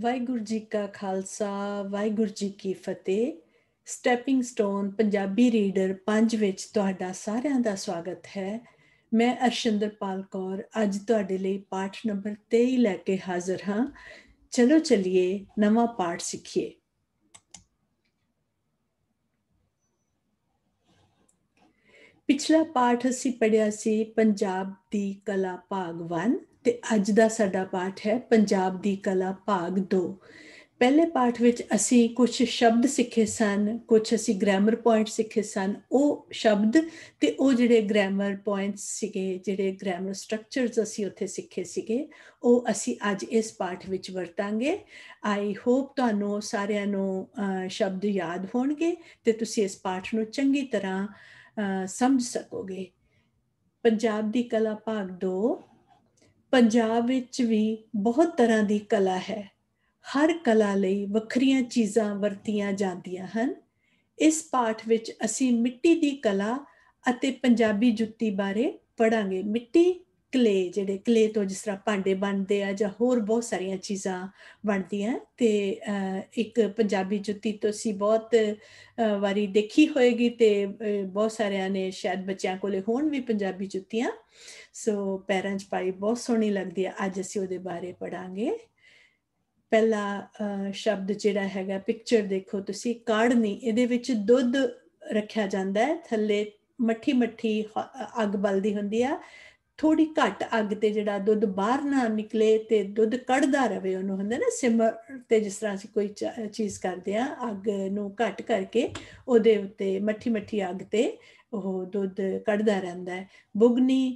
ਵਾਹਿਗੁਰੂ ਜੀ ਕਾ ਖਾਲਸਾ ਵਾਹਿਗੁਰੂ ਜੀ ਕੀ ਫਤਿਹ ਸਟੈਪਿੰਗ ਸਟੋਨ ਪੰਜਾਬੀ ਰੀਡਰ 5 ਵਿੱਚ ਤੁਹਾਡਾ ਸਾਰਿਆਂ ਦਾ ਸਵਾਗਤ ਹੈ ਮੈਂ ਅਰਸ਼ਿੰਦਰਪਾਲ ਕੌਰ ਅੱਜ ਤੁਹਾਡੇ ਲਈ ਪਾਠ ਨੰਬਰ 23 ਲੈ ਕੇ ਹਾਜ਼ਰ ਹਾਂ ਚਲੋ ਚਲਿਏ ਨਵਾਂ ਪਾਠ ਸਿੱਖੀਏ ਪਿਛਲਾ ਪਾਠ ਅਸੀਂ ਪੜਿਆ ਸੀ ਪੰਜਾਬ ਦੀ ਕਲਾ ਭਾਗ 1 ਤੇ ਅੱਜ ਦਾ ਸਾਡਾ ਪਾਠ ਹੈ ਪੰਜਾਬ ਦੀ ਕਲਾ ਭਾਗ 2 ਪਹਿਲੇ ਪਾਠ ਵਿੱਚ ਅਸੀਂ ਕੁਝ ਸ਼ਬਦ ਸਿੱਖੇ ਸਨ ਕੁਝ ਅਸੀਂ ਗ੍ਰਾਮਰ ਪੁਆਇੰਟ ਸਿੱਖੇ ਸਨ ਉਹ ਸ਼ਬਦ ਤੇ ਉਹ ਜਿਹੜੇ ਗ੍ਰਾਮਰ ਪੁਆਇੰਟਸ ਸੀਗੇ ਜਿਹੜੇ ਗ੍ਰਾਮਰ ਸਟਰਕਚਰਸ ਅਸੀਂ ਉੱਥੇ ਸਿੱਖੇ ਸੀਗੇ ਉਹ ਅਸੀਂ ਅੱਜ ਇਸ ਪਾਠ ਵਿੱਚ ਵਰਤਾਂਗੇ ਆਈ ਹੋਪ ਤੁਹਾਨੂੰ ਸਾਰਿਆਂ ਨੂੰ ਸ਼ਬਦ ਯਾਦ ਹੋਣਗੇ ਤੇ ਤੁਸੀਂ ਇਸ ਪਾਠ ਨੂੰ ਚੰਗੀ ਤਰ੍ਹਾਂ ਸਮਝ ਸਕੋਗੇ ਪੰਜਾਬ ਦੀ ਕਲਾ ਭਾਗ 2 ਪੰਜਾਬ ਵਿੱਚ ਵੀ ਬਹੁਤ ਤਰ੍ਹਾਂ ਦੀ ਕਲਾ ਹੈ ਹਰ ਕਲਾ ਲਈ ਵੱਖਰੀਆਂ ਚੀਜ਼ਾਂ ਵਰਤੀਆਂ ਜਾਂਦੀਆਂ ਹਨ ਇਸ ਪਾਠ ਵਿੱਚ ਅਸੀਂ ਮਿੱਟੀ ਦੀ ਕਲਾ ਅਤੇ ਪੰਜਾਬੀ ਜੁੱਤੀ ਬਾਰੇ ਪੜਾਂਗੇ ਮਿੱਟੀ ਕਲੇ ਜਿਹੜੇ ਕਲੇ ਤੋਂ ਜਿਸ ਤਰ੍ਹਾਂ ਭਾਂਡੇ ਬਣਦੇ ਆ ਜਾਂ ਹੋਰ ਬਹੁਤ ਸਾਰੀਆਂ ਚੀਜ਼ਾਂ ਬਣਦੀਆਂ ਤੇ ਇੱਕ ਪੰਜਾਬੀ ਜੁੱਤੀ ਤੁਸੀਂ ਬਹੁਤ ਵਾਰੀ ਦੇਖੀ ਹੋਏਗੀ ਤੇ ਬਹੁਤ ਸਾਰਿਆਂ ਨੇ ਸ਼ਾਇਦ ਬੱਚਿਆਂ ਕੋਲੇ ਹੋਣ ਵੀ ਪੰਜਾਬੀ ਜੁੱਤੀਆਂ ਸੋ ਪੈਰਾਂ 'ਚ ਪਾਈ ਬਹੁਤ ਸੋਹਣੀ ਲੱਗਦੀ ਆ ਅੱਜ ਅਸੀਂ ਉਹਦੇ ਬਾਰੇ ਪੜਾਂਗੇ ਪਹਿਲਾ ਸ਼ਬਦ ਜਿਹੜਾ ਹੈਗਾ ਪਿਕਚਰ ਦੇਖੋ ਤੁਸੀਂ ਕਾੜਨੀ ਇਹਦੇ ਵਿੱਚ ਦੁੱਧ ਰੱਖਿਆ ਜਾਂਦਾ ਹੈ ਥੱਲੇ ਮੱਠੀ ਮੱਠੀ ਅੱਗ ਬਲਦੀ ਹੁੰਦੀ ਆ ਥੋੜੀ ਘੱਟ ਅੱਗ ਤੇ ਜਿਹੜਾ ਦੁੱਧ ਬਾਹਰ ਨਾ ਨਿਕਲੇ ਤੇ ਦੁੱਧ ਕੱਢਦਾ ਰਵੇ ਉਹਨੂੰ ਹੁੰਦਾ ਨਾ ਸਿਮਰ ਤੇ ਜਿਸ ਤਰ੍ਹਾਂ ਅਸੀਂ ਕੋਈ ਚੀਜ਼ ਕਰਦੇ ਆ ਅੱਗ ਨੂੰ ਘੱਟ ਕਰਕੇ ਉਹਦੇ ਉੱਤੇ ਮੱਠੀ ਮੱਠੀ ਅੱਗ ਤੇ ਉਹ ਦੁੱਧ ਕੱਢਦਾ ਰਹਿੰਦਾ ਹੈ ਬੁਗਨੀ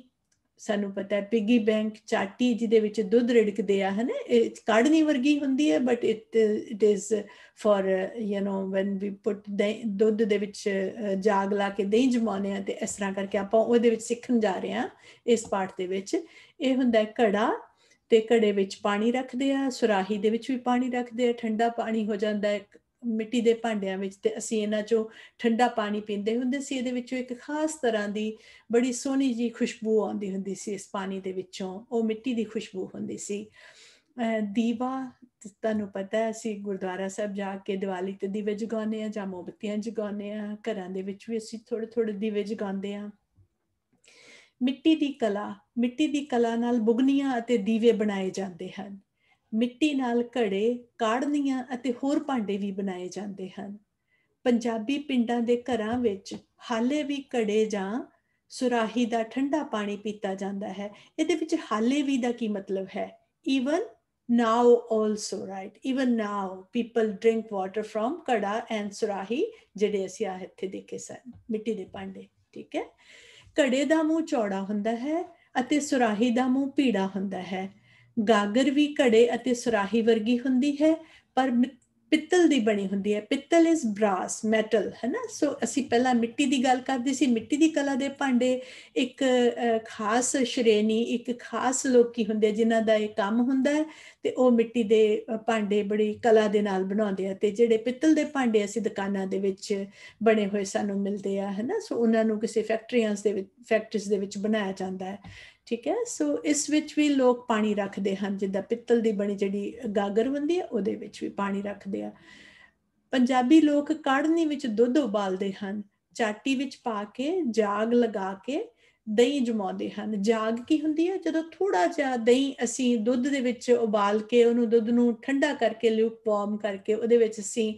ਸਾਨੂੰ ਪਤਾ ਹੈ ਪਿਗੀ ਬੈਂਕ ਚਾਟੀ ਜਿਹਦੇ ਵਿੱਚ ਦੁੱਧ ਰਿੜਕਦੇ ਆ ਹਨ ਇਹ ਕਾੜਨੀ ਵਰਗੀ ਹੁੰਦੀ ਹੈ but it it is for you know when we put ਦੁੱਧ ਦੇ ਵਿੱਚ ਜਾਗ ਲਾ ਕੇ ਦਹੀਂ ਜਮਾਉਨੇ ਆ ਤੇ ਇਸ ਤਰ੍ਹਾਂ ਕਰਕੇ ਆਪਾਂ ਉਹਦੇ ਵਿੱਚ ਸਿੱਖਣ ਜਾ ਰਹੇ ਆ ਇਸ ਪਾਠ ਦੇ ਵਿੱਚ ਇਹ ਹੁੰਦਾ ਹੈ ਘੜਾ ਤੇ ਘੜੇ ਵਿੱਚ ਪਾਣੀ ਰੱਖਦੇ ਆ ਸੁਰਾਹੀ ਦੇ ਵਿੱਚ ਵੀ ਪਾਣੀ ਰੱਖਦੇ ਆ ਠੰਡਾ ਪਾਣੀ ਹੋ ਜਾਂਦਾ ਹੈ ਮਿੱਟੀ ਦੇ ਭਾਂਡਿਆਂ ਵਿੱਚ ਤੇ ਅਸੀਂ ਇਹਨਾਂ ਚੋਂ ਠੰਡਾ ਪਾਣੀ ਪੀਂਦੇ ਹੁੰਦੇ ਸੀ ਇਹਦੇ ਵਿੱਚੋਂ ਇੱਕ ਖਾਸ ਤਰ੍ਹਾਂ ਦੀ ਬੜੀ ਸੋਹਣੀ ਜੀ ਖੁਸ਼ਬੂ ਆਉਂਦੀ ਹੁੰਦੀ ਸੀ ਇਸ ਪਾਣੀ ਦੇ ਵਿੱਚੋਂ ਉਹ ਮਿੱਟੀ ਦੀ ਖੁਸ਼ਬੂ ਹੁੰਦੀ ਸੀ ਦੀਵਾ ਤੁਹਾਨੂੰ ਪਤਾ ਹੈ ਅਸੀਂ ਗੁਰਦੁਆਰਾ ਸਾਹਿਬ ਜਾ ਕੇ ਦੀਵਾਲੀ ਤੇ ਦੀਵੇ ਜਗਾਉਂਦੇ ਆ ਜਾਂ ਮੋਮਬਤੀਆਂ ਜਗਾਉਂਦੇ ਆ ਘਰਾਂ ਦੇ ਵਿੱਚ ਵੀ ਅਸੀਂ ਥੋੜੇ ਥੋੜੇ ਦੀਵੇ ਜਗਾਉਂਦੇ ਆ ਮਿੱਟੀ ਦੀ ਕਲਾ ਮਿੱਟੀ ਦੀ ਕਲਾ ਨਾਲ ਬੁਗਨੀਆਂ ਅਤੇ ਦੀਵੇ ਬਣਾਏ ਜਾਂਦੇ ਹਨ ਮਿੱਟੀ ਨਾਲ ਘੜੇ ਕਾੜਨੀਆਂ ਅਤੇ ਹੋਰ ਭਾਂਡੇ ਵੀ ਬਣਾਏ ਜਾਂਦੇ ਹਨ ਪੰਜਾਬੀ ਪਿੰਡਾਂ ਦੇ ਘਰਾਂ ਵਿੱਚ ਹਾਲੇ ਵੀ ਘੜੇ ਜਾਂ ਸੁਰਾਹੀ ਦਾ ਠੰਡਾ ਪਾਣੀ ਪੀਤਾ ਜਾਂਦਾ ਹੈ ਇਹਦੇ ਵਿੱਚ ਹਾਲੇ ਵੀ ਦਾ ਕੀ ਮਤਲਬ ਹੈ even now also right even now people drink water from kada and surahi ਜਿਹੜੇ ਅਸੀਂ ਆ ਇੱਥੇ ਦੇਖੇ ਸਨ ਮਿੱਟੀ ਦੇ ਭਾਂਡੇ ਠੀਕ ਹੈ ਘੜੇ ਦਾ ਮੂੰਹ ਚੌੜਾ ਹੁੰਦਾ ਹੈ ਅਤੇ ਸੁਰਾਹੀ ਦਾ ਮੂੰਹ ਪੀੜਾ ਹੁੰਦਾ ਹੈ ਗਾਗਰ ਵੀ ਘੜੇ ਅਤੇ ਸੁਰਾਹੀ ਵਰਗੀ ਹੁੰਦੀ ਹੈ ਪਰ ਪਿੱਤਲ ਦੀ ਬਣੀ ਹੁੰਦੀ ਹੈ ਪਿੱਤਲ ਇਜ਼ ਬ੍ਰਾਸ ਮੈਟਲ ਹੈ ਨਾ ਸੋ ਅਸੀਂ ਪਹਿਲਾਂ ਮਿੱਟੀ ਦੀ ਗੱਲ ਕਰਦੇ ਸੀ ਮਿੱਟੀ ਦੀ ਕਲਾ ਦੇ ਭਾਂਡੇ ਇੱਕ ਖਾਸ ਸ਼੍ਰੇਣੀ ਇੱਕ ਖਾਸ ਲੋਕੀ ਹੁੰਦੇ ਜਿਨ੍ਹਾਂ ਦਾ ਇਹ ਕੰਮ ਹੁੰਦਾ ਹੈ ਤੇ ਉਹ ਮਿੱਟੀ ਦੇ ਭਾਂਡੇ ਬੜੀ ਕਲਾ ਦੇ ਨਾਲ ਬਣਾਉਂਦੇ ਆ ਤੇ ਜਿਹੜੇ ਪਿੱਤਲ ਦੇ ਭਾਂਡੇ ਅਸੀਂ ਦੁਕਾਨਾਂ ਦੇ ਵਿੱਚ ਬਣੇ ਹੋਏ ਸਾਨੂੰ ਮਿਲਦੇ ਆ ਹੈ ਨਾ ਸੋ ਉਹਨਾਂ ਨੂੰ ਕਿਸੇ ਫੈਕਟਰੀਆਂ ਦੇ ਵਿੱਚ ਫੈਕਟਰੀਸ ਦੇ ਵਿੱਚ ਬਣਾਇਆ ਜਾਂਦਾ ਹੈ ਠੀਕ ਹੈ ਸੋ ਇਸ ਵਿੱਚ ਵੀ ਲੋਕ ਪਾਣੀ ਰੱਖਦੇ ਹਨ ਜਿੱਦਾਂ ਪਿੱਤਲ ਦੀ ਬਣੀ ਜਿਹੜੀ ਗਾਗਰ ਹੁੰਦੀ ਹੈ ਉਹਦੇ ਵਿੱਚ ਵੀ ਪਾਣੀ ਰੱਖਦੇ ਆ ਪੰਜਾਬੀ ਲੋਕ ਕਾੜਨੀ ਵਿੱਚ ਦੁੱਧ ਉਬਾਲਦੇ ਹਨ ਚਾਟੀ ਵਿੱਚ ਪਾ ਕੇ ਜਾਗ ਲਗਾ ਕੇ ਦਹੀਂ ਜਮਾਉਂਦੇ ਹਨ ਜਾਗ ਕੀ ਹੁੰਦੀ ਹੈ ਜਦੋਂ ਥੋੜਾ ਜਿਹਾ ਦਹੀਂ ਅਸੀਂ ਦੁੱਧ ਦੇ ਵਿੱਚ ਉਬਾਲ ਕੇ ਉਹਨੂੰ ਦੁੱਧ ਨੂੰ ਠੰਡਾ ਕਰਕੇ ਵਾਰਮ ਕਰਕੇ ਉਹਦੇ ਵਿੱਚ ਅਸੀਂ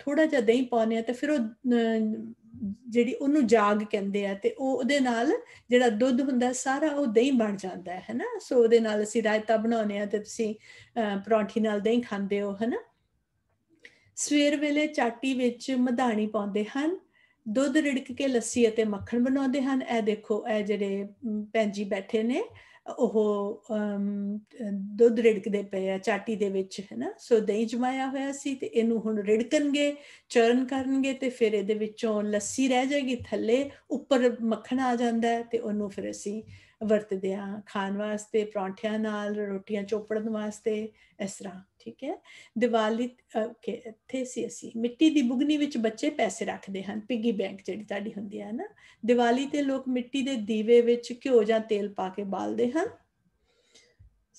ਥੋੜਾ ਜਿਹਾ ਦਹੀਂ ਪਾਉਂਦੇ ਆ ਤੇ ਫਿਰ ਉਹ ਜਿਹੜੀ ਉਹਨੂੰ ਜਾਗ ਕਹਿੰਦੇ ਆ ਤੇ ਉਹ ਉਹਦੇ ਨਾਲ ਜਿਹੜਾ ਦੁੱਧ ਹੁੰਦਾ ਸਾਰਾ ਉਹ ਦਹੀਂ ਬਣ ਜਾਂਦਾ ਹੈ ਹੈਨਾ ਸੋ ਉਹਦੇ ਨਾਲ ਅਸੀਂ ਰਾਇਤਾ ਬਣਾਉਨੇ ਆ ਤੇ ਤੁਸੀਂ ਪਰੌਂਠੀ ਨਾਲ ਦਹੀਂ ਖਾਂਦੇ ਹੋ ਹੈਨਾ ਸਵੇਰ ਵੇਲੇ ਚਾਟੀ ਵਿੱਚ ਮਧਾਣੀ ਪਾਉਂਦੇ ਹਨ ਦੁੱਧ ਰਿੜਕ ਕੇ ਲੱਸੀ ਅਤੇ ਮੱਖਣ ਬਣਾਉਂਦੇ ਹਨ ਇਹ ਦੇਖੋ ਇਹ ਜਿਹੜੇ ਪੈਂਜੀ ਬੈਠੇ ਨੇ ਉਹ ਦੁੱਧ ਰਿੜਕਦੇ ਪਏ ਆ ਚਾਟੀ ਦੇ ਵਿੱਚ ਹੈਨਾ ਸੋ ਦਹੀਂ ਜਮਾਇਆ ਹੋਇਆ ਸੀ ਤੇ ਇਹਨੂੰ ਹੁਣ ਰਿੜਕਣਗੇ ਚਰਨ ਕਰਨਗੇ ਤੇ ਫਿਰ ਇਹਦੇ ਵਿੱਚੋਂ ਲੱਸੀ ਰਹਿ ਜਾਏਗੀ ਥੱਲੇ ਉੱਪਰ ਮੱਖਣ ਆ ਜਾਂਦਾ ਹੈ ਤੇ ਉਹਨੂੰ ਫਿਰ ਅਸੀਂ ਵਰਤਦੇ ਆ ਖਾਣ ਵਾਸਤੇ ਪਰੌਂਠਿਆਂ ਨਾਲ ਰੋਟੀਆਂ ਚੋਪੜਨ ਵਾਸਤੇ ਇਸ ਤਰ੍ਹਾਂ ਠੀਕ ਹੈ ਦੀਵਾਲੀ ਓਕੇ ਇੱਥੇ ਸੀ ਅਸੀਂ ਮਿੱਟੀ ਦੀ ਬੁਗਨੀ ਵਿੱਚ ਬੱਚੇ ਪੈਸੇ ਰੱਖਦੇ ਹਨ ਪਿਗੀ ਬੈਂਕ ਜਿਹੜੀ ਤੁਹਾਡੀ ਹੁੰਦੀ ਹੈ ਨਾ ਦੀਵਾਲੀ ਤੇ ਲੋਕ ਮਿੱਟੀ ਦੇ ਦੀਵੇ ਵਿੱਚ ਘਿਓ ਜਾਂ ਤੇਲ ਪਾ ਕੇ ਬਾਲਦੇ ਹਨ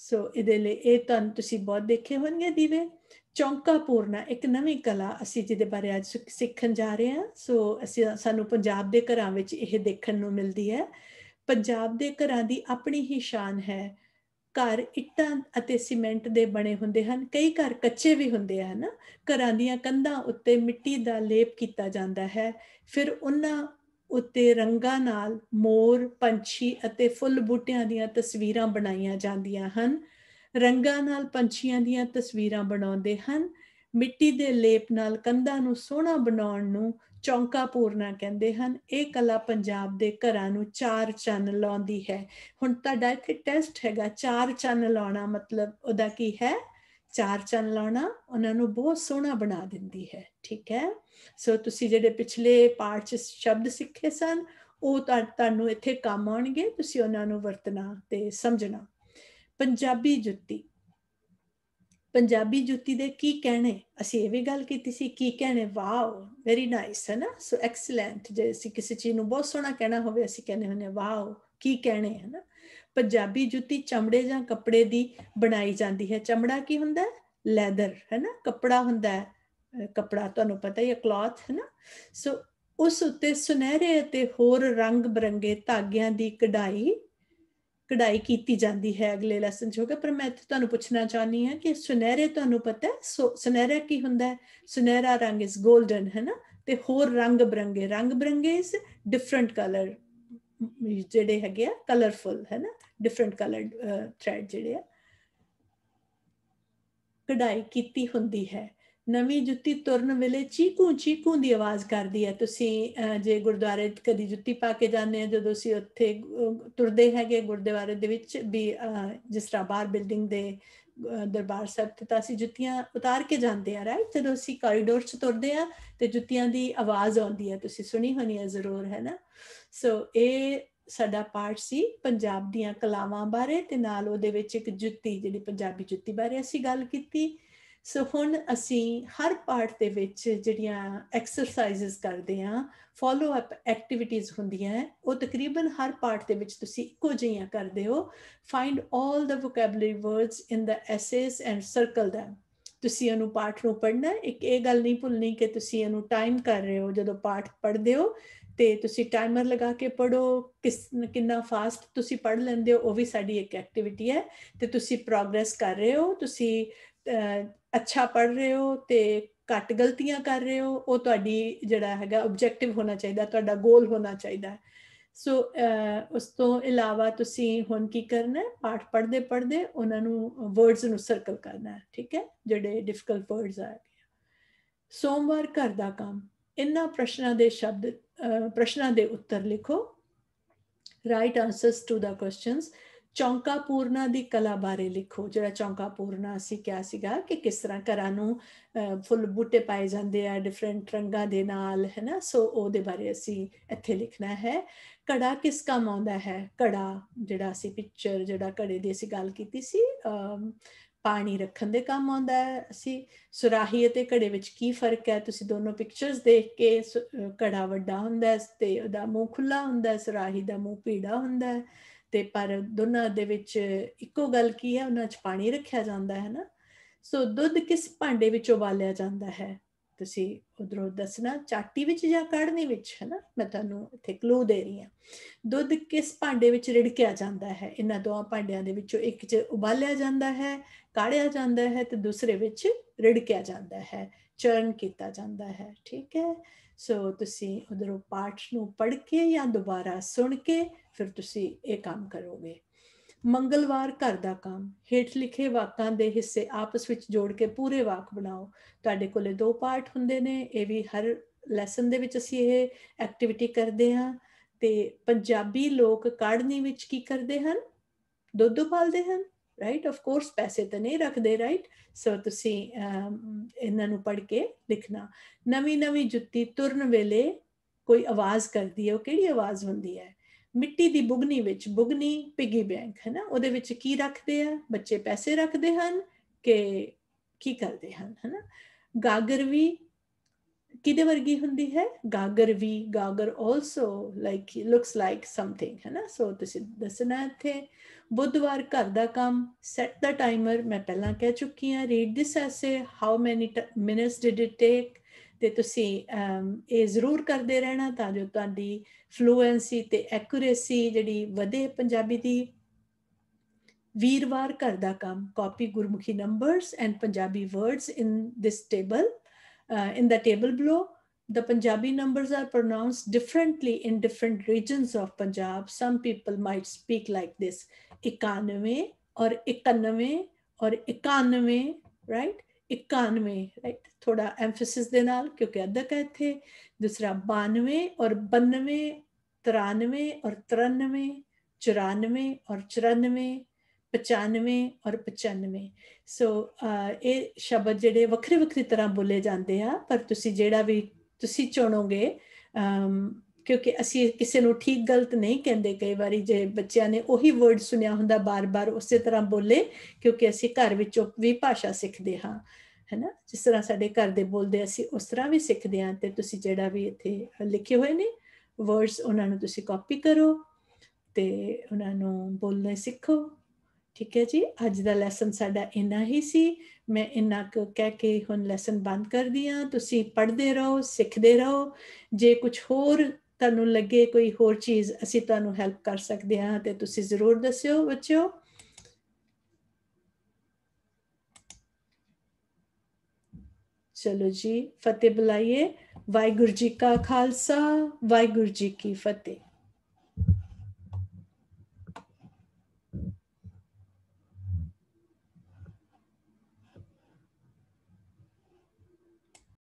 ਸੋ ਇਹਦੇ ਲਈ ਇਹ ਤਾਂ ਤੁਸੀਂ ਬਹੁਤ ਦੇਖੇ ਹੋਣਗੇ ਦੀਵੇ ਚੌਂਕਾ ਪੂਰਨਾ ਇੱਕ ਨਵੀਂ ਕਲਾ ਅਸੀਂ ਜਿਹਦੇ ਬਾਰੇ ਅੱਜ ਸਿੱਖਣ ਜਾ ਰਹੇ ਹਾਂ ਸੋ ਅਸੀਂ ਸਾਨੂੰ ਪੰਜਾਬ ਦੇ ਘਰਾਂ ਵਿੱਚ ਇਹ ਦੇਖਣ ਨੂੰ ਮਿਲਦੀ ਹੈ ਪੰਜਾਬ ਦੇ ਘਰਾਂ ਦੀ ਆਪਣੀ ਹੀ ਸ਼ਾਨ ਹੈ ਘਰ ਇੱਟਾਂ ਅਤੇ ਸੀਮੈਂਟ ਦੇ ਬਣੇ ਹੁੰਦੇ ਹਨ ਕਈ ਘਰ ਕੱਚੇ ਵੀ ਹੁੰਦੇ ਹਨ ਘਰਾਂ ਦੀਆਂ ਕੰਧਾਂ ਉੱਤੇ ਮਿੱਟੀ ਦਾ ਲੇਪ ਕੀਤਾ ਜਾਂਦਾ ਹੈ ਫਿਰ ਉਹਨਾਂ ਉੱਤੇ ਰੰਗਾਂ ਨਾਲ ਮੋਰ ਪੰਛੀ ਅਤੇ ਫੁੱਲ ਬੂਟਿਆਂ ਦੀਆਂ ਤਸਵੀਰਾਂ ਬਣਾਈਆਂ ਜਾਂਦੀਆਂ ਹਨ ਰੰਗਾਂ ਨਾਲ ਪੰਛੀਆਂ ਦੀਆਂ ਤਸਵੀਰਾਂ ਬਣਾਉਂਦੇ ਹਨ ਮਿੱਟੀ ਦੇ ਲੇਪ ਨਾਲ ਕੰਧਾਂ ਨੂੰ ਸੋਹਣਾ ਬਣਾਉਣ ਨੂੰ ਚੌਂਕਾ ਪੂਰਨਾ ਕਹਿੰਦੇ ਹਨ ਇਹ ਕਲਾ ਪੰਜਾਬ ਦੇ ਘਰਾਂ ਨੂੰ ਚਾਰ ਚੰਨ ਲਾਉਂਦੀ ਹੈ ਹੁਣ ਤੁਹਾਡਾ ਇੱਥੇ ਟੈਸਟ ਹੈਗਾ ਚਾਰ ਚੰਨ ਲਾਉਣਾ ਮਤਲਬ ਉਹਦਾ ਕੀ ਹੈ ਚਾਰ ਚੰਨ ਲਾਉਣਾ ਉਹਨਾਂ ਨੂੰ ਬਹੁਤ ਸੋਹਣਾ ਬਣਾ ਦਿੰਦੀ ਹੈ ਠੀਕ ਹੈ ਸੋ ਤੁਸੀਂ ਜਿਹੜੇ ਪਿਛਲੇ ਪਾਠ ਚ ਸ਼ਬਦ ਸਿੱਖੇ ਸਨ ਉਹ ਤੁਹਾਨੂੰ ਇੱਥੇ ਕੰਮ ਆਉਣਗੇ ਤੁਸੀਂ ਉਹਨਾਂ ਨੂੰ ਵਰਤਣਾ ਤੇ ਸਮਝਣਾ ਪੰਜਾਬੀ ਜੁੱਤੀ ਪੰਜਾਬੀ ਜੁੱਤੀ ਦੇ ਕੀ ਕਹਿਣੇ ਅਸੀਂ ਇਹ ਵੀ ਗੱਲ ਕੀਤੀ ਸੀ ਕੀ ਕਹਿਣੇ ਵਾਓ ਵੈਰੀ ਨਾਈਸ ਹੈ ਨਾ ਸੋ ਐਕਸਲੈਂਟ ਜੇ ਅਸੀਂ ਕਿਸੇ ਚੀਜ਼ ਨੂੰ ਬਹੁਤ ਸੋਹਣਾ ਕਹਿਣਾ ਹੋਵੇ ਅਸੀਂ ਕਹਿੰਦੇ ਹੁੰਦੇ ਵਾਓ ਕੀ ਕਹਿਣੇ ਹੈ ਨਾ ਪੰਜਾਬੀ ਜੁੱਤੀ ਚਮੜੇ ਜਾਂ ਕੱਪੜੇ ਦੀ ਬਣਾਈ ਜਾਂਦੀ ਹੈ ਚਮੜਾ ਕੀ ਹੁੰਦਾ ਹੈ ਲੈਦਰ ਹੈ ਨਾ ਕੱਪੜਾ ਹੁੰਦਾ ਹੈ ਕੱਪੜਾ ਤੁਹਾਨੂੰ ਪਤਾ ਹੀ ਹੈ ਕਲੌਥ ਹੈ ਨਾ ਸੋ ਉਸ ਉੱਤੇ ਸੁਨਹਿਰੇ ਅਤੇ ਹੋਰ ਰੰਗ ਬਰੰਗੇ ਧਾਗਿਆਂ ਦੀ ਕਢਾਈ ਕਢਾਈ ਕੀਤੀ ਜਾਂਦੀ ਹੈ ਅਗਲੇ ਲੈਸਨ 'ਚ ਹੋਗਾ ਪਰ ਮੈਂ ਇੱਥੇ ਤੁਹਾਨੂੰ ਪੁੱਛਣਾ ਚਾਹਨੀ ਹਾਂ ਕਿ ਸੁਨਹਿਰੇ ਤੁਹਾਨੂੰ ਪਤਾ ਹੈ ਸੁਨਹਿਰਾ ਕੀ ਹੁੰਦਾ ਹੈ ਸੁਨਹਿਰਾ ਰੰਗ ਇਸ 골ਡਨ ਹੈ ਨਾ ਤੇ ਹੋਰ ਰੰਗ ਬਰੰਗੇ ਰੰਗ ਬਰੰਗੇ ਇਸ ਡਿਫਰੈਂਟ ਕਲਰ ਜਿਹੜੇ ਹੈਗੇ ਆ ਕਲਰਫੁਲ ਹੈ ਨਾ ਡਿਫਰੈਂਟ ਕਲਰ ਥ੍ਰੈਡ ਜਿਹੜੇ ਆ ਕਢਾਈ ਕੀਤੀ ਹੁੰਦੀ ਹੈ ਨਵੀਂ ਜੁੱਤੀ ਤੁਰਨ ਵੇਲੇ ਚੀਕੂ ਚੀਕੂ ਦੀ ਆਵਾਜ਼ ਕਰਦੀ ਹੈ ਤੁਸੀਂ ਜੇ ਗੁਰਦੁਆਰੇ ਕਦੀ ਜੁੱਤੀ ਪਾ ਕੇ ਜਾਂਦੇ ਆ ਜਦੋਂ ਅਸੀਂ ਉੱਥੇ ਤੁਰਦੇ ਹੈਗੇ ਗੁਰਦੁਆਰੇ ਦੇ ਵਿੱਚ ਵੀ ਜਿਸ ਤਰ੍ਹਾਂ ਬਾਹਰ ਬਿਲਡਿੰਗ ਦੇ ਦਰਬਾਰ ਸਾਹਿਬ ਤੇ ਤਾਂ ਅਸੀਂ ਜੁੱਤੀਆਂ ਉਤਾਰ ਕੇ ਜਾਂਦੇ ਆ ਰਾਈਟ ਜਦੋਂ ਅਸੀਂ ਕੋਰੀਡੋਰ 'ਚ ਤੁਰਦੇ ਆ ਤੇ ਜੁੱਤੀਆਂ ਦੀ ਆਵਾਜ਼ ਆਉਂਦੀ ਹੈ ਤੁਸੀਂ ਸੁਣੀ ਹੋਣੀ ਹੈ ਜ਼ਰੂਰ ਹੈ ਨਾ ਸੋ ਇਹ ਸਾਡਾ ਪਾਠ ਸੀ ਪੰਜਾਬ ਦੀਆਂ ਕਲਾਵਾਂ ਬਾਰੇ ਤੇ ਨਾਲ ਉਹਦੇ ਵਿੱਚ ਇੱਕ ਜੁੱਤੀ ਜਿਹੜੀ ਪੰਜਾਬੀ ਜੁੱਤੀ ਬਾਰੇ ਅਸੀਂ ਗੱਲ ਕੀਤੀ ਸੋ ਹੁਣ ਅਸੀਂ ਹਰ ਪਾਰਟ ਦੇ ਵਿੱਚ ਜਿਹੜੀਆਂ ਐਕਸਰਸਾਈਜ਼ਸ ਕਰਦੇ ਆ ਫਾਲੋ ਅਪ ਐਕਟੀਵਿਟੀਜ਼ ਹੁੰਦੀਆਂ ਉਹ ਤਕਰੀਬਨ ਹਰ ਪਾਰਟ ਦੇ ਵਿੱਚ ਤੁਸੀਂ ਇੱਕੋ ਜਿਹੀਆਂ ਕਰਦੇ ਹੋ find 올 the vocabulary words in the essays and circle them ਤੁਸੀਂ ਇਹਨੂੰ ਪਾਠ ਨੂੰ ਪੜ੍ਹਨਾ ਇੱਕ ਇਹ ਗੱਲ ਨਹੀਂ ਭੁੱਲਣੀ ਕਿ ਤੁਸੀਂ ਇਹਨੂੰ ਟਾਈਮ ਕਰ ਰਹੇ ਹੋ ਜਦੋਂ ਪਾਠ ਪੜ੍ਹਦੇ ਹੋ ਤੇ ਤੁਸੀਂ ਟਾਈਮਰ ਲਗਾ ਕੇ ਪੜੋ ਕਿਸ ਕਿੰਨਾ ਫਾਸਟ ਤੁਸੀਂ ਪੜ ਲੈਂਦੇ ਹੋ ਉਹ ਵੀ ਸਾਡੀ ਇੱਕ ਐਕਟੀਵਿਟੀ ਹੈ ਤੇ ਤੁਸੀਂ ਪ੍ਰੋਗਰੈਸ ਕਰ ਰਹੇ ਹੋ ਤੁਸੀਂ ਅੱਛਾ ਪੜ ਰਹੇ ਹੋ ਤੇ ਘੱਟ ਗਲਤੀਆਂ ਕਰ ਰਹੇ ਹੋ ਉਹ ਤੁਹਾਡੀ ਜਿਹੜਾ ਹੈਗਾ ਆਬਜੈਕਟਿਵ ਹੋਣਾ ਚਾਹੀਦਾ ਤੁਹਾਡਾ ਗੋਲ ਹੋਣਾ ਚਾਹੀਦਾ ਸੋ ਉਸ ਤੋਂ ਇਲਾਵਾ ਤੁਸੀਂ ਹੁਣ ਕੀ ਕਰਨਾ ਹੈ ਪਾਠ ਪੜਦੇ ਪੜਦੇ ਉਹਨਾਂ ਨੂੰ ਵਰਡਸ ਨੂੰ ਸਰਕਲ ਕਰਨਾ ਹੈ ਠੀਕ ਹੈ ਜਿਹੜੇ ਡਿਫਿਕਲਟ ਵਰਡਸ ਆ ਗਏ ਸੋਮਵਾਰ ਘਰ ਦਾ ਕੰਮ ਇਹਨਾਂ ਪ੍ਰਸ਼ਨਾਂ ਦੇ ਸ਼ਬਦ ਪ੍ਰਸ਼ਨਾਂ ਦੇ ਉੱਤਰ ਲਿਖੋ write answers to the questions ਚੌਂਕਾ ਪੂਰਨਾ ਦੀ ਕਲਾ ਬਾਰੇ ਲਿਖੋ ਜਿਹੜਾ ਚੌਂਕਾ ਪੂਰਨਾ ਸੀ ਕਿਹਾ ਸੀਗਾ ਕਿ ਕਿਸ ਤਰ੍ਹਾਂ ਘਰਾਂ ਨੂੰ ਫੁੱਲ ਬੂਟੇ ਪਾਏ ਜਾਂਦੇ ਆ ਡਿਫਰੈਂਟ ਰੰਗਾਂ ਦੇ ਨਾਲ ਹੈ ਨਾ ਸੋ ਉਹਦੇ ਬਾਰੇ ਅਸੀਂ ਇੱਥੇ ਲਿਖਣਾ ਹੈ ਕੜਾ ਕਿਸ ਕੰਮ ਆਉਂਦਾ ਹੈ ਕੜਾ ਜਿਹੜਾ ਅਸੀਂ ਪਿਕਚਰ ਜਿਹੜਾ ਕੜੇ ਦੀ ਅਸੀਂ ਗੱਲ ਕੀਤੀ ਸੀ ਪਾਣੀ ਰੱਖਣ ਦੇ ਕੰਮ ਆਉਂਦਾ ਹੈ ਅਸੀਂ ਸੁਰਾਹੀ ਅਤੇ ਘੜੇ ਵਿੱਚ ਕੀ ਫਰਕ ਹੈ ਤੁਸੀਂ ਦੋਨੋਂ ਪਿਕਚਰਸ ਦੇਖ ਕੇ ਘੜਾ ਵੱਡਾ ਹੁੰਦਾ ਹੈ ਤੇ ਉਹਦਾ ਮੂੰਹ ਖੁੱਲਾ ਹੁੰਦਾ ਹੈ ਸੁਰਾਹੀ ਦਾ ਮੂੰਹ ਪੀੜਾ ਹੁੰਦਾ ਹੈ ਤੇ ਪਰ ਦੋਨਾਂ ਦੇ ਵਿੱਚ ਇੱਕੋ ਗੱਲ ਕੀ ਹੈ ਉਹਨਾਂ 'ਚ ਪਾਣੀ ਰੱਖਿਆ ਜਾਂਦਾ ਹੈ ਨਾ ਸੋ ਦੁੱਧ ਕਿਸ ਭਾਂਡੇ ਵਿੱਚ ਉਬਾਲਿਆ ਜਾਂਦਾ ਹੈ ਤੁਸੀਂ ਉਧਰੋਂ ਦੱਸਣਾ ਚਾਟੀ ਵਿੱਚ ਜਾਂ ਕੜਨੀ ਵਿੱਚ ਹੈ ਨਾ ਮੈਂ ਤੁਹਾਨੂੰ ਇੱਥੇ ਕਲੂ ਦੇ ਰਹੀ ਹਾਂ ਦੁੱਧ ਕਿਸ ਭਾਂਡੇ ਵਿੱਚ ਰਿੜਕਿਆ ਜਾਂਦਾ ਹੈ ਇਹਨਾਂ ਦੋਹਾਂ ਭਾਂਡਿਆਂ ਦੇ ਵਿੱਚੋਂ ਇੱਕ 'ਚ ਉਬਾਲਿਆ ਜਾਂਦਾ ਹੈ ਕਾੜਿਆ ਜਾਂਦਾ ਹੈ ਤੇ ਦੂਸਰੇ ਵਿੱਚ ਰਿੜਕਿਆ ਜਾਂਦਾ ਹੈ ਚਰਨ ਕੀਤਾ ਜਾਂਦਾ ਹੈ ਠੀਕ ਹੈ ਸੋ ਤੁਸੀਂ ਉਧਰੋਂ ਪਾਠ ਨੂੰ ਪੜ੍ਹ ਕੇ ਜਾਂ ਦੁਬਾਰਾ ਸੁਣ ਕੇ ਫਿਰ ਤੁਸੀਂ ਇਹ ਕੰਮ ਕਰੋਗੇ ਮੰਗਲਵਾਰ ਘਰ ਦਾ ਕੰਮ ਹੇਠ ਲਿਖੇ ਵਾਕਾਂ ਦੇ ਹਿੱਸੇ ਆਪਸ ਵਿੱਚ ਜੋੜ ਕੇ ਪੂਰੇ ਵਾਕ ਬਣਾਓ ਤੁਹਾਡੇ ਕੋਲੇ ਦੋ ਪਾਰਟ ਹੁੰਦੇ ਨੇ ਇਹ ਵੀ ਹਰ ਲੈਸਨ ਦੇ ਵਿੱਚ ਅਸੀਂ ਇਹ ਐਕਟੀਵਿਟੀ ਕਰਦੇ ਹਾਂ ਤੇ ਪੰਜਾਬੀ ਲੋਕ ਕਾੜਨੀ ਵਿੱਚ ਕੀ ਕਰਦੇ ਹਨ ਦੁੱਧ ਪਾਲਦੇ ਹਨ ਰਾਈਟ ਆਫ ਕੋਰਸ ਪੈਸੇ ਤਾਂ ਨਹੀਂ ਰੱਖਦੇ ਰਾਈਟ ਸੋ ਤੁਸੀਂ ਇਹਨਾਂ ਨੂੰ ਪੜ੍ਹ ਕੇ ਲਿਖਣਾ ਨਵੀਂ ਨਵੀਂ ਜੁੱਤੀ ਤੁਰਨ ਵੇਲੇ ਕੋਈ ਆਵਾਜ਼ ਕਰਦੀ ਹੈ ਉਹ ਕਿਹੜੀ ਆਵਾਜ਼ ਹੁੰਦੀ ਹੈ ਮਿੱਟੀ ਦੀ ਬੁਗਨੀ ਵਿੱਚ ਬੁਗਨੀ ਪਿਗੀ ਬੈਂਕ ਹੈ ਨਾ ਉਹਦੇ ਵਿੱਚ ਕੀ ਰੱਖਦੇ ਆ ਬੱਚੇ ਪੈਸੇ ਰੱਖਦੇ ਹਨ ਕਿ ਕੀ ਕਰਦੇ ਹਨ ਹੈ ਨਾ ਗਾਗਰ ਵੀ ਕਿਦੇ ਵਰਗੀ ਹੁੰਦੀ ਹੈ ਗਾਗਰ ਵੀ ਗਾਗਰ also like looks like something ਹੈ ਨਾ ਸੋ ਦਿਸ ਇਜ਼ ਦ ਇੱਥੇ ਬੁੱਧਵਾਰ ਘਰ ਦਾ ਕੰਮ ਸੈਟ ਦਾ ਟਾਈਮਰ ਮੈਂ ਪਹਿਲਾਂ ਕਹਿ ਚੁੱਕੀ ਹਾਂ ਰੀਡ ਦਿਸ ਐਸੇ how many minutes did it ਟੇਕ ਤੇ ਤੁਸੀਂ ਇਹ ਜ਼ਰੂਰ ਕਰਦੇ ਰਹਿਣਾ ਤਾਂ ਜੋ ਤੁਹਾਡੀ ਫਲੂਐਂਸੀ ਤੇ ਐਕੂਰੇਸੀ ਜਿਹੜੀ ਵਧੇ ਪੰਜਾਬੀ ਦੀ ਵੀਰਵਾਰ ਕਰਦਾ ਕੰਮ copy Gurmukhi numbers and Punjabi words in this table in the table below the Punjabi numbers are pronounced differently in different regions of Punjab some people might speak like this 91 or 91 or 91 right 91 right ਥੋੜਾ ਐਮਫਸਿਸ ਦੇ ਨਾਲ ਕਿਉਂਕਿ ਅਧਕ ਹੈ ਇੱਥੇ ਦੂਸਰਾ 92 ਔਰ 92 93 ਔਰ 93 94 ਔਰ 94 95 ਔਰ 95 ਸੋ ਇਹ ਸ਼ਬਦ ਜਿਹੜੇ ਵੱਖਰੇ ਵੱਖਰੇ ਤਰ੍ਹਾਂ ਬੋਲੇ ਜਾਂਦੇ ਆ ਪਰ ਤੁਸੀਂ ਜਿਹੜਾ ਵੀ ਤੁਸੀਂ ਚੁਣੋਗੇ ਕਿਉਂਕਿ ਅਸੀਂ ਕਿਸੇ ਨੂੰ ਠੀਕ ਗਲਤ ਨਹੀਂ ਕਹਿੰਦੇ ਕਈ ਵਾਰੀ ਜੇ ਬੱਚਿਆਂ ਨੇ ਉਹੀ ਵਰਡ ਸੁਣਿਆ ਹੁੰਦਾ ਬਾਰ-ਬਾਰ ਉਸੇ ਤਰ੍ਹਾਂ ਬੋਲੇ ਕਿਉਂਕਿ ਅਸੀਂ ਘਰ ਵਿੱਚੋਂ ਵੀ ਭਾਸ਼ਾ ਸਿੱਖਦੇ ਹਾਂ ਹੈਨਾ ਜਿਸ ਤਰ੍ਹਾਂ ਸਾਡੇ ਘਰ ਦੇ ਬੋਲਦੇ ਅਸੀਂ ਉਸ ਤਰ੍ਹਾਂ ਵੀ ਸਿੱਖਦੇ ਹਾਂ ਤੇ ਤੁਸੀਂ ਜਿਹੜਾ ਵੀ ਇੱਥੇ ਲਿਖੇ ਹੋਏ ਨੇ ਵਰਡਸ ਉਹਨਾਂ ਨੂੰ ਤੁਸੀਂ ਕਾਪੀ ਕਰੋ ਤੇ ਉਹਨਾਂ ਨੂੰ ਬੋਲਣਾ ਸਿੱਖੋ ਠੀਕ ਹੈ ਜੀ ਅੱਜ ਦਾ ਲੈਸਨ ਸਾਡਾ ਇੰਨਾ ਹੀ ਸੀ ਮੈਂ ਇੰਨਾ ਕੁ ਕਹਿ ਕੇ ਹੁਣ ਲੈਸਨ ਬੰਦ ਕਰਦੀ ਆ ਤੁਸੀਂ ਪੜ੍ਹਦੇ ਰਹੋ ਸਿੱਖਦੇ ਰਹੋ ਜੇ ਕੁਝ ਹੋਰ ਤੁਹਾਨੂੰ ਲੱਗੇ ਕੋਈ ਹੋਰ ਚੀਜ਼ ਅਸੀਂ ਤੁਹਾਨੂੰ ਹੈਲਪ ਕਰ ਸਕਦੇ ਹਾਂ ਤੇ ਤੁਸੀਂ ਜ਼ਰੂਰ ਦੱਸਿਓ ਬੱਚਿਓ ਚਲੋ ਜੀ ਫਤਿਹ ਬੁਲਾਈਏ ਵਾਹਿਗੁਰੂ ਜੀ ਕਾ ਖਾਲਸਾ ਵਾਹਿਗੁਰੂ ਜੀ ਕੀ ਫਤਿਹ